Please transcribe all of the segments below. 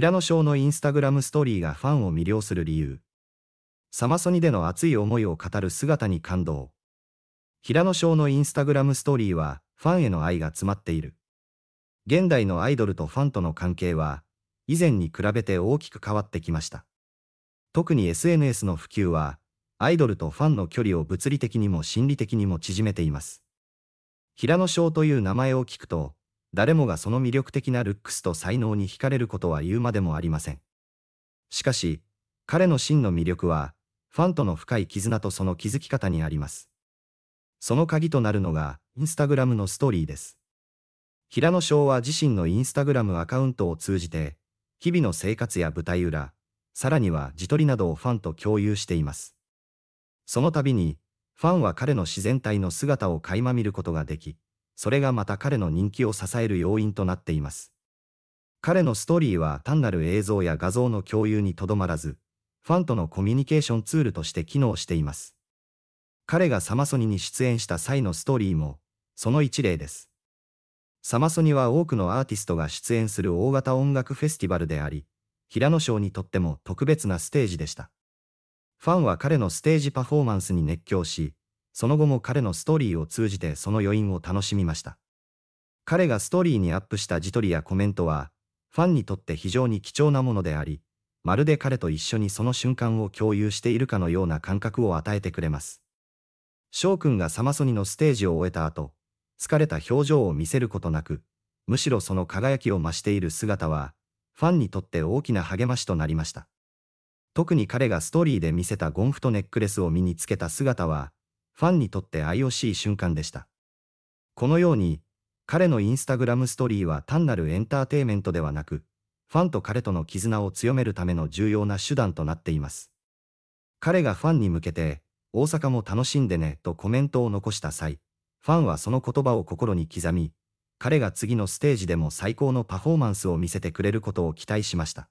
平野翔のインスタグラムストーリーがファンを魅了する理由。サマソニでの熱い思いを語る姿に感動。平野翔のインスタグラムストーリーは、ファンへの愛が詰まっている。現代のアイドルとファンとの関係は、以前に比べて大きく変わってきました。特に SNS の普及は、アイドルとファンの距離を物理的にも心理的にも縮めています。平野翔という名前を聞くと、誰もがその魅力的なルックスと才能に惹かれることは言うまでもありません。しかし、彼の真の魅力は、ファンとの深い絆とその気づき方にあります。その鍵となるのが、インスタグラムのストーリーです。平野翔は自身のインスタグラムアカウントを通じて、日々の生活や舞台裏、さらには自撮りなどをファンと共有しています。その度に、ファンは彼の自然体の姿を垣間見ることができ、それがまた彼の人気を支える要因となっています。彼のストーリーは単なる映像や画像の共有にとどまらず、ファンとのコミュニケーションツールとして機能しています。彼がサマソニに出演した際のストーリーも、その一例です。サマソニは多くのアーティストが出演する大型音楽フェスティバルであり、平野賞にとっても特別なステージでした。ファンは彼のステージパフォーマンスに熱狂し、その後も彼のストーリーを通じてその余韻を楽しみました。彼がストーリーにアップした自撮りやコメントは、ファンにとって非常に貴重なものであり、まるで彼と一緒にその瞬間を共有しているかのような感覚を与えてくれます。翔くんがサマソニのステージを終えた後、疲れた表情を見せることなく、むしろその輝きを増している姿は、ファンにとって大きな励ましとなりました。特に彼がストーリーで見せたゴンフとネックレスを身につけた姿は、ファンにとって愛おしい瞬間でした。このように、彼のインスタグラムストーリーは単なるエンターテイメントではなく、ファンと彼との絆を強めるための重要な手段となっています。彼がファンに向けて、大阪も楽しんでねとコメントを残した際、ファンはその言葉を心に刻み、彼が次のステージでも最高のパフォーマンスを見せてくれることを期待しました。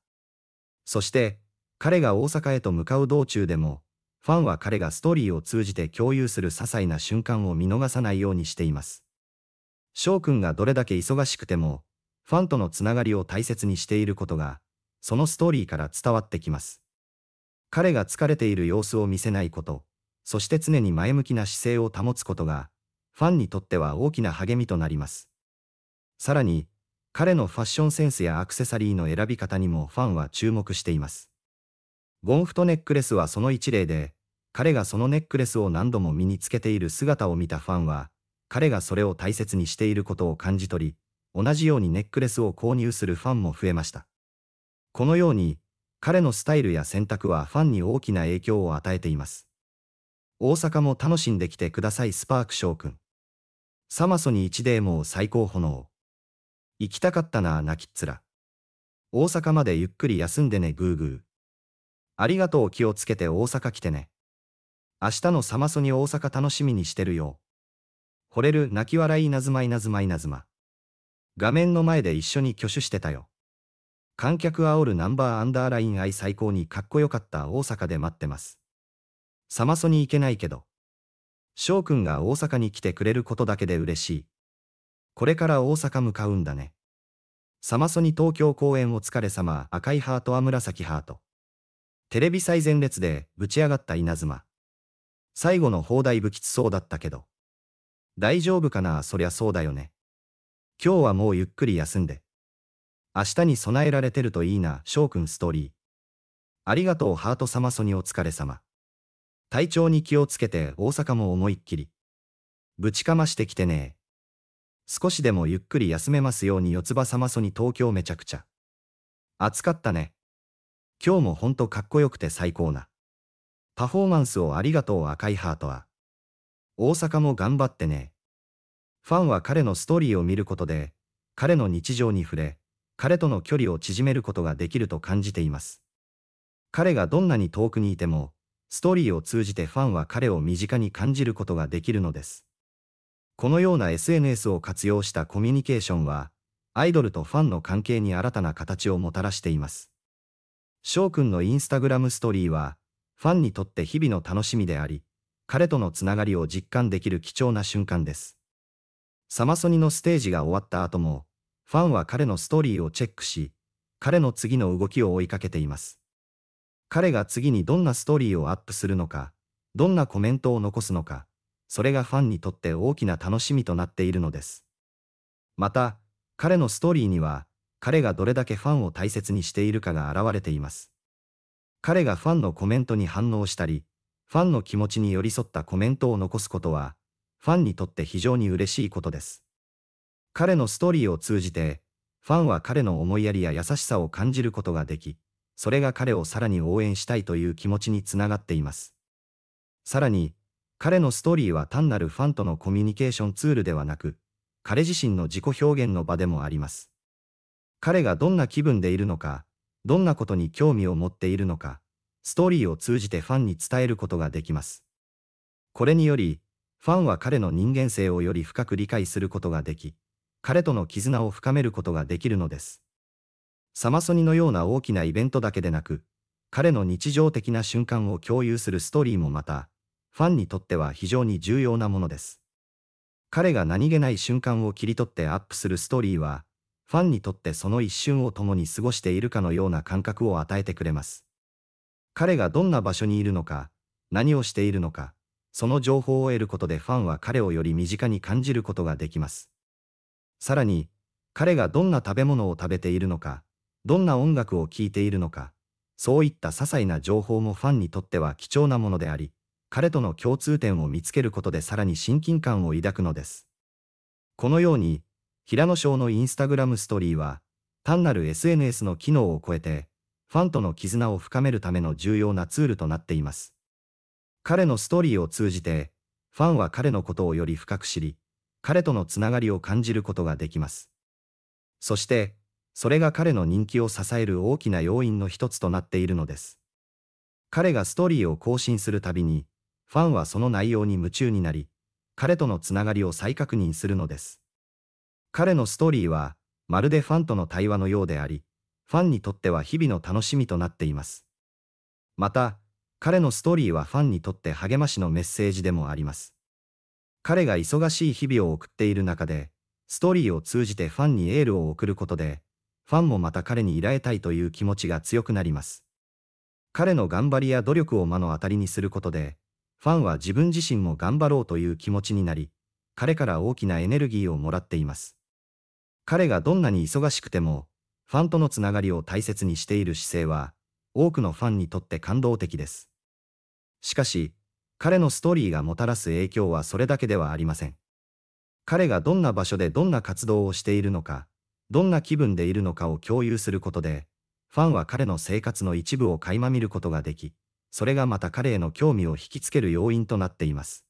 そして、彼が大阪へと向かう道中でも、ファンは彼がストーリーを通じて共有する些細な瞬間を見逃さないようにしています。翔くんがどれだけ忙しくても、ファンとのつながりを大切にしていることが、そのストーリーから伝わってきます。彼が疲れている様子を見せないこと、そして常に前向きな姿勢を保つことが、ファンにとっては大きな励みとなります。さらに、彼のファッションセンスやアクセサリーの選び方にもファンは注目しています。ゴンフトネックレスはその一例で、彼がそのネックレスを何度も身につけている姿を見たファンは、彼がそれを大切にしていることを感じ取り、同じようにネックレスを購入するファンも増えました。このように、彼のスタイルや選択はファンに大きな影響を与えています。大阪も楽しんできてくださいスパーク翔くん。サマソニ1デーモを最高炎。行きたかったな泣きっ面。大阪までゆっくり休んでねグーグー。ありがとう気をつけて大阪来てね。明日のサマソニ大阪楽しみにしてるよ。惚れる泣き笑い稲妻稲妻稲妻。画面の前で一緒に挙手してたよ。観客煽るナンバーアンダーライン愛最高にかっこよかった大阪で待ってます。サマソに行けないけど。翔くんが大阪に来てくれることだけで嬉しい。これから大阪向かうんだね。サマソニ東京公演お疲れ様赤いハートは紫ハート。テレビ最前列でぶち上がった稲妻。最後の放題不吉そうだったけど。大丈夫かなそりゃそうだよね。今日はもうゆっくり休んで。明日に備えられてるといいな、翔くんストーリー。ありがとうハート様ソニお疲れ様。体調に気をつけて大阪も思いっきり。ぶちかましてきてね少しでもゆっくり休めますように四つ葉様ソニ東京めちゃくちゃ。暑かったね。今日もほんとかっこよくて最高な。パフォーマンスをありがとう赤いハートは。大阪も頑張ってね。ファンは彼のストーリーを見ることで、彼の日常に触れ、彼との距離を縮めることができると感じています。彼がどんなに遠くにいても、ストーリーを通じてファンは彼を身近に感じることができるのです。このような SNS を活用したコミュニケーションは、アイドルとファンの関係に新たな形をもたらしています。翔くんのインスタグラムストーリーは、ファンにとって日々の楽しみであり、彼とのつながりを実感できる貴重な瞬間です。サマソニのステージが終わった後も、ファンは彼のストーリーをチェックし、彼の次の動きを追いかけています。彼が次にどんなストーリーをアップするのか、どんなコメントを残すのか、それがファンにとって大きな楽しみとなっているのです。また、彼のストーリーには、彼がどれだけファンを大切にしているかが現れています。彼がファンのコメントに反応したり、ファンの気持ちに寄り添ったコメントを残すことは、ファンにとって非常に嬉しいことです。彼のストーリーを通じて、ファンは彼の思いやりや優しさを感じることができ、それが彼をさらに応援したいという気持ちにつながっています。さらに、彼のストーリーは単なるファンとのコミュニケーションツールではなく、彼自身の自己表現の場でもあります。彼がどんな気分でいるのか、どんなことに興味を持っているのか、ストーリーを通じてファンに伝えることができます。これにより、ファンは彼の人間性をより深く理解することができ、彼との絆を深めることができるのです。サマソニのような大きなイベントだけでなく、彼の日常的な瞬間を共有するストーリーもまた、ファンにとっては非常に重要なものです。彼が何気ない瞬間を切り取ってアップするストーリーは、ファンにとってその一瞬を共に過ごしているかのような感覚を与えてくれます。彼がどんな場所にいるのか、何をしているのか、その情報を得ることでファンは彼をより身近に感じることができます。さらに、彼がどんな食べ物を食べているのか、どんな音楽を聴いているのか、そういった些細な情報もファンにとっては貴重なものであり、彼との共通点を見つけることでさらに親近感を抱くのです。このように、平野翔のインスタグラムストーリーは、単なる SNS の機能を超えて、ファンとの絆を深めるための重要なツールとなっています。彼のストーリーを通じて、ファンは彼のことをより深く知り、彼とのつながりを感じることができます。そして、それが彼の人気を支える大きな要因の一つとなっているのです。彼がストーリーを更新するたびに、ファンはその内容に夢中になり、彼とのつながりを再確認するのです。彼のストーリーは、まるでファンとの対話のようであり、ファンにとっては日々の楽しみとなっています。また、彼のストーリーはファンにとって励ましのメッセージでもあります。彼が忙しい日々を送っている中で、ストーリーを通じてファンにエールを送ることで、ファンもまた彼にいられたいという気持ちが強くなります。彼の頑張りや努力を目の当たりにすることで、ファンは自分自身も頑張ろうという気持ちになり、彼から大きなエネルギーをもらっています。彼がどんなに忙しくても、ファンとのつながりを大切にしている姿勢は、多くのファンにとって感動的です。しかし、彼のストーリーがもたらす影響はそれだけではありません。彼がどんな場所でどんな活動をしているのか、どんな気分でいるのかを共有することで、ファンは彼の生活の一部を垣間見ることができ、それがまた彼への興味を引きつける要因となっています。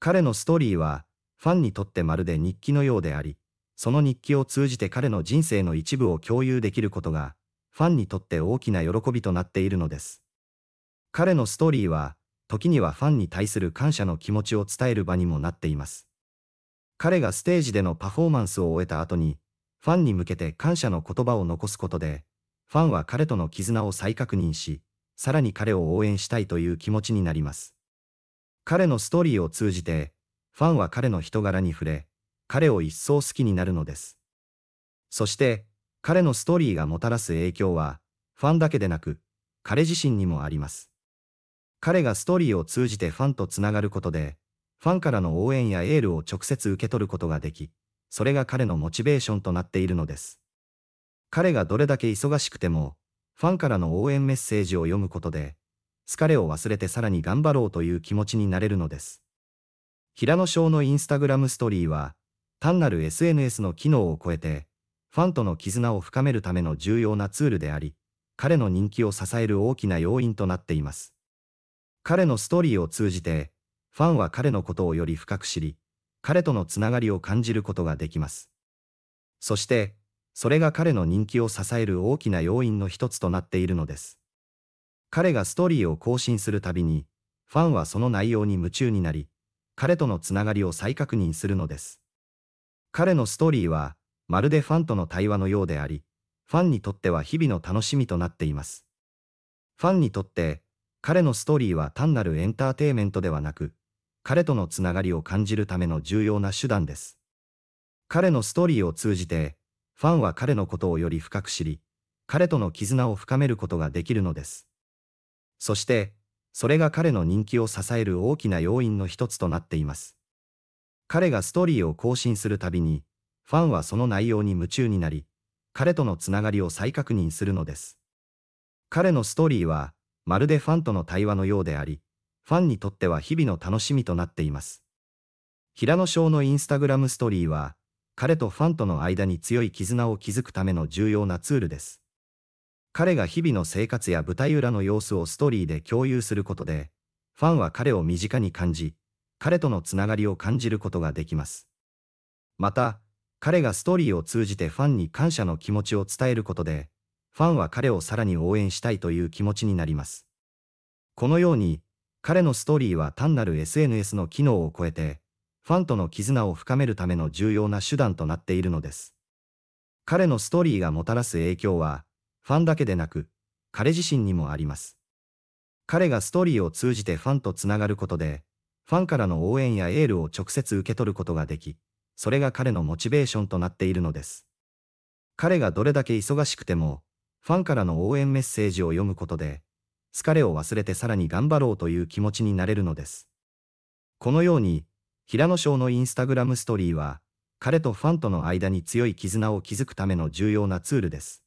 彼のストーリーは、ファンにとってまるで日記のようであり、その日記を通じて彼の人生の一部を共有できることが、ファンにとって大きな喜びとなっているのです。彼のストーリーは、時にはファンに対する感謝の気持ちを伝える場にもなっています。彼がステージでのパフォーマンスを終えた後に、ファンに向けて感謝の言葉を残すことで、ファンは彼との絆を再確認し、さらに彼を応援したいという気持ちになります。彼のストーリーを通じて、ファンは彼の人柄に触れ、彼を一層好きになるのです。そして、彼のストーリーがもたらす影響は、ファンだけでなく、彼自身にもあります。彼がストーリーを通じてファンとつながることで、ファンからの応援やエールを直接受け取ることができ、それが彼のモチベーションとなっているのです。彼がどれだけ忙しくても、ファンからの応援メッセージを読むことで、疲れを忘れてさらに頑張ろうという気持ちになれるのです。平野翔のインスタグラムストーリーは、単なる SNS の機能を超えて、ファンとの絆を深めるための重要なツールであり、彼の人気を支える大きな要因となっています。彼のストーリーを通じて、ファンは彼のことをより深く知り、彼とのつながりを感じることができます。そして、それが彼の人気を支える大きな要因の一つとなっているのです。彼がストーリーを更新するたびに、ファンはその内容に夢中になり、彼とのつながりを再確認するのです。彼のストーリーは、まるでファンとの対話のようであり、ファンにとっては日々の楽しみとなっています。ファンにとって、彼のストーリーは単なるエンターテイメントではなく、彼とのつながりを感じるための重要な手段です。彼のストーリーを通じて、ファンは彼のことをより深く知り、彼との絆を深めることができるのです。そして、それが彼の人気を支える大きな要因の一つとなっています。彼がストーリーを更新するたびに、ファンはその内容に夢中になり、彼とのつながりを再確認するのです。彼のストーリーは、まるでファンとの対話のようであり、ファンにとっては日々の楽しみとなっています。平野翔のインスタグラムストーリーは、彼とファンとの間に強い絆を築くための重要なツールです。彼が日々の生活や舞台裏の様子をストーリーで共有することで、ファンは彼を身近に感じ、彼とのつながりを感じることができます。また、彼がストーリーを通じてファンに感謝の気持ちを伝えることで、ファンは彼をさらに応援したいという気持ちになります。このように、彼のストーリーは単なる SNS の機能を超えて、ファンとの絆を深めるための重要な手段となっているのです。彼のストーリーがもたらす影響は、ファンだけでなく、彼自身にもあります。彼がストーリーを通じてファンとつながることで、ファンからの応援やエールを直接受け取ることができ、それが彼のモチベーションとなっているのです。彼がどれだけ忙しくても、ファンからの応援メッセージを読むことで、疲れを忘れてさらに頑張ろうという気持ちになれるのです。このように、平野翔のインスタグラムストーリーは、彼とファンとの間に強い絆を築くための重要なツールです。